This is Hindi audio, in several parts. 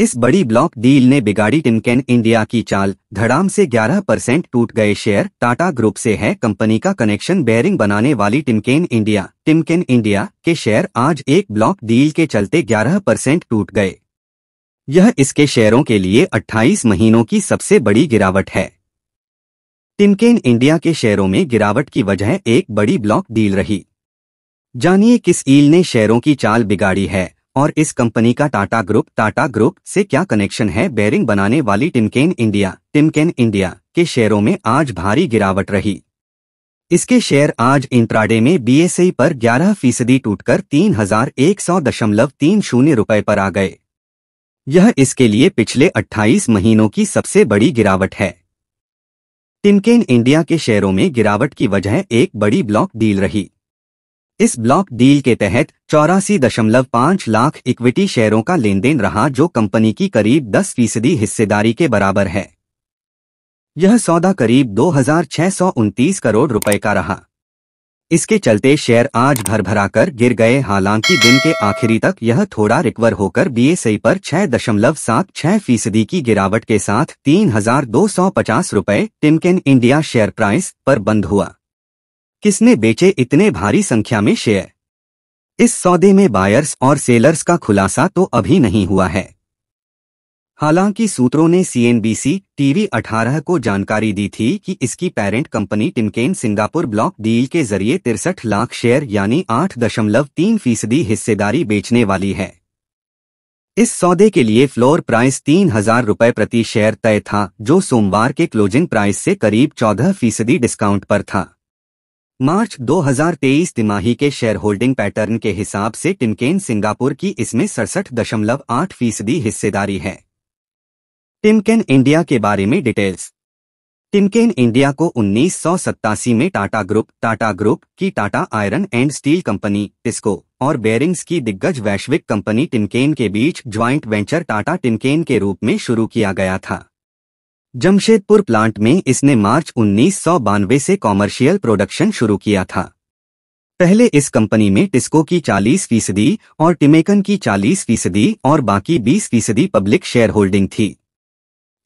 इस बड़ी ब्लॉक डील ने बिगाड़ी टिमकेन इंडिया की चाल धड़ाम से 11 परसेंट टूट गए शेयर टाटा ग्रुप से है कंपनी का कनेक्शन बेयरिंग बनाने वाली टिमकेन इंडिया टिमकेन इंडिया के शेयर आज एक ब्लॉक डील के चलते 11 परसेंट टूट गए यह इसके शेयरों के लिए 28 महीनों की सबसे बड़ी गिरावट है टिमकेन इंडिया के शेयरों में गिरावट की वजह एक बड़ी ब्लॉक डील रही जानिए किस ईल ने शेयरों की चाल बिगाड़ी है और इस कंपनी का टाटा ग्रुप टाटा ग्रुप से क्या कनेक्शन है बेरिंग बनाने वाली टिमकेन इंडिया टिमकेन इंडिया के शेयरों में आज भारी गिरावट रही इसके शेयर आज इंट्राडे में बीएसई पर 11 फीसदी टूटकर तीन हजार एक सौ दशमलव तीन शून्य रुपए पर आ गए यह इसके लिए पिछले 28 महीनों की सबसे बड़ी गिरावट है टिमकेन इंडिया के शेयरों में गिरावट की वजह एक बड़ी ब्लॉक डील रही इस ब्लॉक डील के तहत चौरासी दशमलव पाँच लाख इक्विटी शेयरों का लेनदेन रहा जो कंपनी की करीब 10 फीसदी हिस्सेदारी के बराबर है यह सौदा करीब दो करोड़ रुपए का रहा इसके चलते शेयर आज भर कर गिर गए हालांकि दिन के आखिरी तक यह थोड़ा रिकवर होकर बीएसई पर छह दशमलव सात छह फीसदी की गिरावट के साथ तीन हजार दो सौ पचास रुपए टिमकेन इंडिया शेयर प्राइस पर बंद हुआ किसने बेचे इतने भारी संख्या में शेयर इस सौदे में बायर्स और सेलर्स का खुलासा तो अभी नहीं हुआ है हालांकि सूत्रों ने सीएनबीसी टीवी 18 को जानकारी दी थी कि इसकी parent company Timken Singapore block deal के जरिए तिरसठ लाख शेयर यानी 8.3 फीसदी हिस्सेदारी बेचने वाली है इस सौदे के लिए फ्लोर प्राइस तीन हजार रुपये प्रति शेयर तय था जो सोमवार के क्लोजिंग प्राइस से करीब 14 फीसदी डिस्काउंट पर था मार्च 2023 तिमाही के शेयर होल्डिंग पैटर्न के हिसाब से टिमकेन सिंगापुर की इसमें सड़सठ दशमलव आठ फीसदी हिस्सेदारी है टिमकेन इंडिया के बारे में डिटेल्स टिमकेन इंडिया को उन्नीस में टाटा ग्रुप टाटा ग्रुप की Tata iron and steel company TISCO और बेरिंग्स की दिग्गज वैश्विक कंपनी टिमकेन के बीच ज्वाइंट वेंचर टाटा टिमकेन के रूप में शुरू किया गया था जमशेदपुर प्लांट में इसने मार्च उन्नीस से कॉमर्शियल प्रोडक्शन शुरू किया था पहले इस कंपनी में टिस्को की 40 फीसदी और टिमेकन की 40 फीसदी और बाकी 20 फीसदी पब्लिक शेयर होल्डिंग थी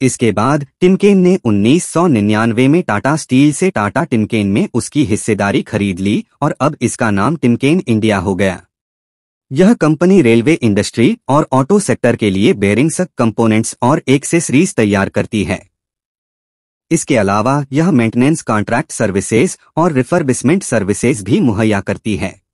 इसके बाद टिमकेन ने 1999 में टाटा स्टील से टाटा टिमकेन में उसकी हिस्सेदारी खरीद ली और अब इसका नाम टिमकेन इंडिया हो गया यह कंपनी रेलवे इंडस्ट्री और ऑटो सेक्टर के लिए बेरिंग्स कंपोनेंट्स और एक्सेसरीज तैयार करती है इसके अलावा यह मेंटेनेंस कॉन्ट्रैक्ट सर्विसेज और रिफर्बिशमेंट सर्विसेज भी मुहैया करती है